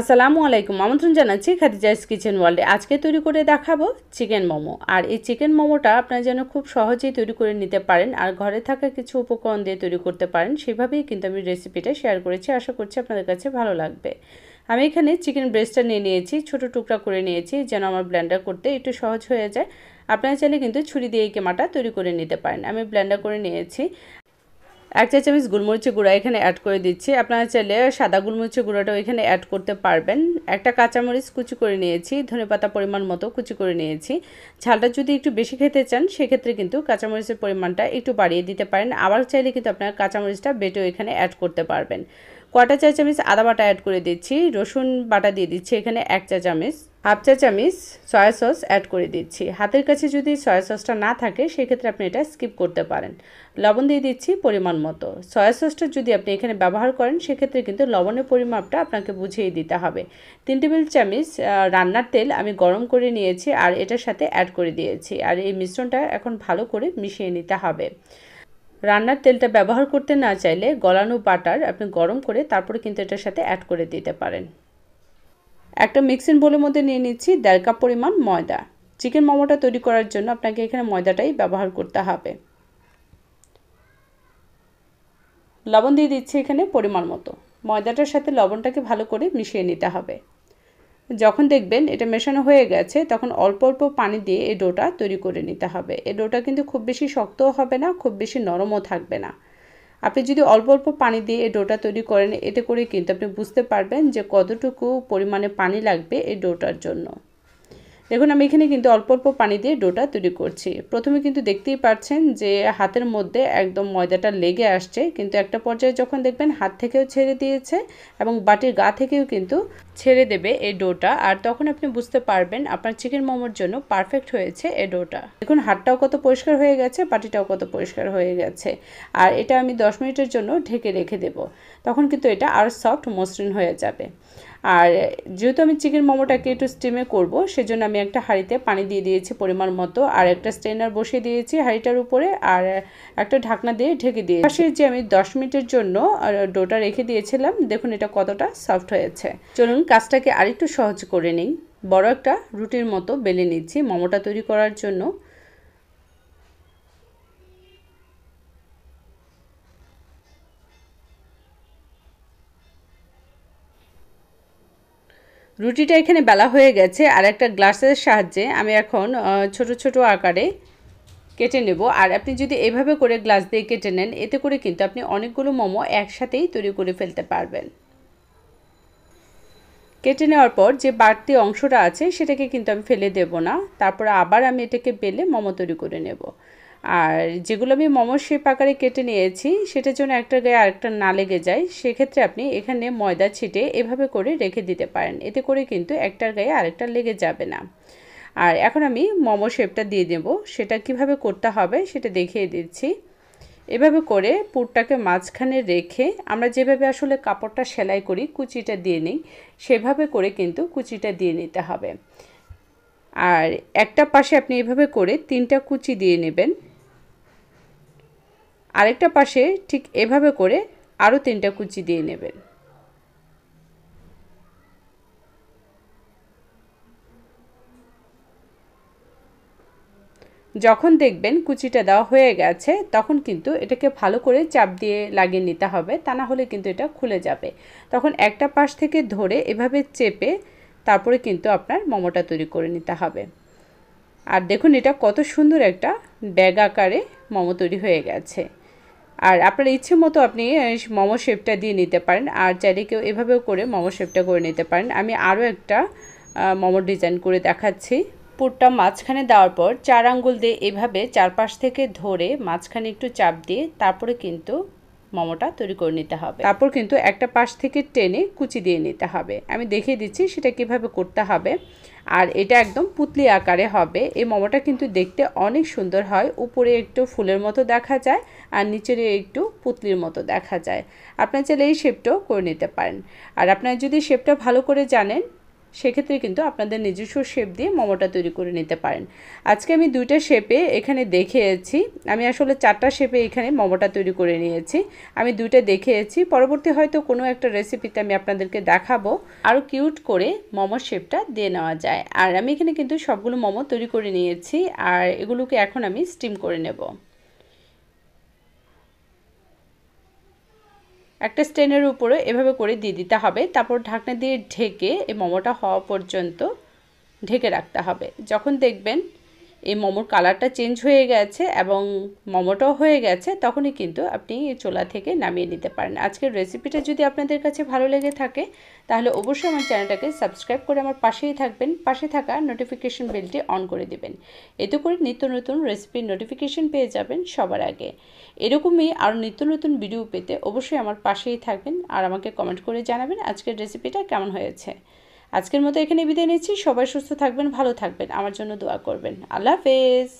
আসসালামু আলাইকুম আমন্ত্রণ জানাচ্ছি খাদিজাস কিচেন ওয়ার্ল্ডে আজকে তৈরি করে দেখাবো চিকেন মোমো আর এই চিকেন মোমোটা আপনারা যেন খুব সহজেই তৈরি করে নিতে পারেন আর ঘরে থাকা কিছু উপকরণ দিয়ে তৈরি করতে পারেন সেভাবেই কিন্তু আমি রেসিপিটা শেয়ার করেছি আশা করছি আপনাদের কাছে ভালো লাগবে আমি এখানে চিকেন ব্রেস্টটা নিয়ে নিয়েছি ছোট টুকরা করে নিয়েছি যেন আমার ব্ল্যান্ডার করতে একটু সহজ হয়ে যায় আপনারা চাইলে কিন্তু ছুরি দিয়ে এই কেমাটা তৈরি করে নিতে পারেন আমি ব্ল্যান্ডার করে নিয়েছি এক চা চামচ গোলমরিচের গুঁড়া এখানে অ্যাড করে দিচ্ছি আপনারা চাইলে সাদা গোলমরিচের গুঁড়াটাও এখানে অ্যাড করতে পারবেন একটা কাঁচামরিচ কুচি করে নিয়েছি ধনে পাতা পরিমাণ মতো কুচি করে নিয়েছি ঝালটা যদি একটু বেশি খেতে চান সেক্ষেত্রে কিন্তু কাঁচামরিচের পরিমাণটা একটু বাড়িয়ে দিতে পারেন আবার চাইলে কিন্তু আপনারা কাঁচামরিচটা বেটেও এখানে অ্যাড করতে পারবেন কটা চা চামচ আদা বাটা অ্যাড করে দিচ্ছি রসুন বাটা দিয়ে দিচ্ছি এখানে এক চা চামচ হাফ চা চামচ সয়া সস অ্যাড করে দিচ্ছি হাতের কাছে যদি সয়া সসটা না থাকে সেক্ষেত্রে আপনি এটা স্কিপ করতে পারেন লবণ দিয়ে দিচ্ছি পরিমাণ মতো সয়া সসটা যদি আপনি এখানে ব্যবহার করেন সেক্ষেত্রে কিন্তু লবণের পরিমাপটা আপনাকে বুঝিয়ে দিতে হবে তিন টেবিল চামচ রান্নার তেল আমি গরম করে নিয়েছি আর এটার সাথে অ্যাড করে দিয়েছি আর এই মিশ্রণটা এখন ভালো করে মিশিয়ে নিতে হবে রান্নার তেলটা ব্যবহার করতে না চাইলে গলানো বাটার আপনি গরম করে তারপরে কিন্তু এটার সাথে অ্যাড করে দিতে পারেন একটা মিক্সিং বোলের মধ্যে নিয়ে নিচ্ছি দেড় কাপ পরিমাণ ময়দা চিকেন মোমোটা তৈরি করার জন্য আপনাকে এখানে ময়দাটাই ব্যবহার করতে হবে লবণ দিয়ে দিচ্ছি এখানে পরিমাণ মতো ময়দাটার সাথে লবণটাকে ভালো করে মিশিয়ে নিতে হবে যখন দেখবেন এটা মেশানো হয়ে গেছে তখন অল্প অল্প পানি দিয়ে এই ডোটা তৈরি করে নিতে হবে এই ডোটা কিন্তু খুব বেশি শক্তও হবে না খুব বেশি নরমও থাকবে না আপনি যদি অল্প অল্প পানি দিয়ে এই ডোটা তৈরি করেন এতে করে কিন্তু আপনি বুঝতে পারবেন যে কতটুকু পরিমাণে পানি লাগবে এই ডোটার জন্য দেখুন আমি এখানে কিন্তু অল্প অল্প পানি দিয়ে ডোটা তৈরি করছি প্রথমে কিন্তু দেখতেই পাচ্ছেন যে হাতের মধ্যে একদম ময়দাটা লেগে আসছে কিন্তু একটা পর্যায়ে যখন দেখবেন হাত থেকেও ছেড়ে দিয়েছে এবং বাটির গা থেকেও কিন্তু ছেড়ে দেবে এই ডোটা আর তখন আপনি বুঝতে পারবেন আপনার চিকেন মোমোর জন্য পারফেক্ট হয়েছে এই ডোটা দেখুন হাতটাও কত পরিষ্কার হয়ে গেছে বাটিটাও কত পরিষ্কার হয়ে গেছে আর এটা আমি দশ মিনিটের জন্য ঢেকে রেখে দেব তখন কিন্তু এটা আর সফট মসৃণ হয়ে যাবে আর যেহেতু আমি চিকেন মোমোটাকে একটু স্টিমে করব সেজন্য আমি একটা হাঁড়িতে পানি দিয়ে দিয়েছি পরিমাণ মতো আর একটা স্ট্রেনার বসিয়ে দিয়েছি হাঁড়িটার উপরে আর একটা ঢাকনা দিয়ে ঢেকে দিয়েছি পাশে যে আমি দশ মিনিটের জন্য ডোটা রেখে দিয়েছিলাম দেখুন এটা কতটা সফট হয়েছে চলুন কাজটাকে আরেকটু সহজ করে নিই বড় একটা রুটির মতো বেলে নিচ্ছি মোমোটা তৈরি করার জন্য রুটিটা এখানে বেলা হয়ে গেছে আর একটা গ্লাসের সাহায্যে আমি এখন ছোট ছোট আকারে কেটে নেব আর আপনি যদি এভাবে করে গ্লাস দিয়ে কেটে নেন এতে করে কিন্তু আপনি অনেকগুলো মোমো একসাথেই তৈরি করে ফেলতে পারবেন কেটে নেওয়ার পর যে বাড়তি অংশটা আছে সেটাকে কিন্তু আমি ফেলে দেব না তারপর আবার আমি এটাকে বেলে মোমো তৈরি করে নেব আর যেগুলো আমি মোমো শেপ আকারে কেটে নিয়েছি সেটার জন্য একটা গায়ে আরেকটা না লেগে যায় সেক্ষেত্রে আপনি এখানে ময়দা ছিটে এভাবে করে রেখে দিতে পারেন এতে করে কিন্তু একটার গায়ে আরেকটা লেগে যাবে না আর এখন আমি মোমো শেপটা দিয়ে দেব সেটা কিভাবে করতে হবে সেটা দেখিয়ে দিচ্ছি এভাবে করে পুরটাকে মাঝখানে রেখে আমরা যেভাবে আসলে কাপড়টা সেলাই করি কুচিটা দিয়ে নিই সেভাবে করে কিন্তু কুচিটা দিয়ে নিতে হবে আর একটা পাশে আপনি এভাবে করে তিনটা কুচি দিয়ে নেবেন আরেকটা পাশে ঠিক এভাবে করে আরও তিনটা কুচি দিয়ে নেবেন যখন দেখবেন কুচিটা দেওয়া হয়ে গেছে তখন কিন্তু এটাকে ভালো করে চাপ দিয়ে লাগিয়ে নিতে হবে তা না হলে কিন্তু এটা খুলে যাবে তখন একটা পাশ থেকে ধরে এভাবে চেপে তারপরে কিন্তু আপনার মোমোটা তৈরি করে নিতে হবে আর দেখুন এটা কত সুন্দর একটা ব্যাগ আকারে মোমো তৈরি হয়ে গেছে আর আপনার ইচ্ছে মতো আপনি মোমো শেপটা দিয়ে নিতে পারেন আর চাইলে কেউ এভাবেও করে মোমো শেপটা করে নিতে পারেন আমি আরও একটা মোমোর ডিজাইন করে দেখাচ্ছি পুরটা মাঝখানে দেওয়ার পর চার আঙ্গুল দিয়ে এভাবে চারপাশ থেকে ধরে মাঝখানে একটু চাপ দিয়ে তারপরে কিন্তু মোমোটা তৈরি করে নিতে হবে তারপর কিন্তু একটা পাশ থেকে টেনে কুচি দিয়ে নিতে হবে আমি দেখিয়ে দিচ্ছি সেটা কিভাবে করতে হবে আর এটা একদম পুতলি আকারে হবে এই মোমোটা কিন্তু দেখতে অনেক সুন্দর হয় উপরে একটু ফুলের মতো দেখা যায় আর নিচের একটু পুতলির মতো দেখা যায় আপনার চাইলে এই শেপটাও করে নিতে পারেন আর আপনারা যদি শেপটা ভালো করে জানেন সেক্ষেত্রে কিন্তু আপনাদের নিজস্ব শেপ দিয়ে মোমোটা তৈরি করে নিতে পারেন আজকে আমি দুইটা শেপে এখানে দেখিয়েছি আমি আসলে চারটা শেপে এখানে মোমোটা তৈরি করে নিয়েছি আমি দুইটা দেখিয়েছি পরবর্তী হয়তো কোনো একটা রেসিপিতে আমি আপনাদেরকে দেখাবো আরও কিউট করে মোমোর শেপটা দিয়ে নেওয়া যায় আর আমি এখানে কিন্তু সবগুলো মোমো তৈরি করে নিয়েছি আর এগুলোকে এখন আমি স্টিম করে নেব একটা স্টেনের উপরে এভাবে করে দিয়ে দিতে হবে তারপর ঢাকনা দিয়ে ঢেকে এই মোমোটা হওয়া পর্যন্ত ঢেকে রাখতে হবে যখন দেখবেন এই মোমোর কালারটা চেঞ্জ হয়ে গেছে এবং মোমোটাও হয়ে গেছে তখনই কিন্তু আপনি চোলা থেকে নামিয়ে নিতে পারেন আজকের রেসিপিটা যদি আপনাদের কাছে ভালো লেগে থাকে তাহলে অবশ্যই আমার চ্যানেলটাকে সাবস্ক্রাইব করে আমার পাশেই থাকবেন পাশে থাকা নোটিফিকেশন বেলটি অন করে দিবেন এতে করে নিত্য নতুন রেসিপির নোটিফিকেশন পেয়ে যাবেন সবার আগে এরকমই আরও নিত্য নতুন ভিডিও পেতে অবশ্যই আমার পাশেই থাকবেন আর আমাকে কমেন্ট করে জানাবেন আজকের রেসিপিটা কেমন হয়েছে আজকের মতো এখানে বিদায় নিচ্ছি সবাই সুস্থ থাকবেন ভালো থাকবেন আমার জন্য দোয়া করবেন আল্লাহ হাফেজ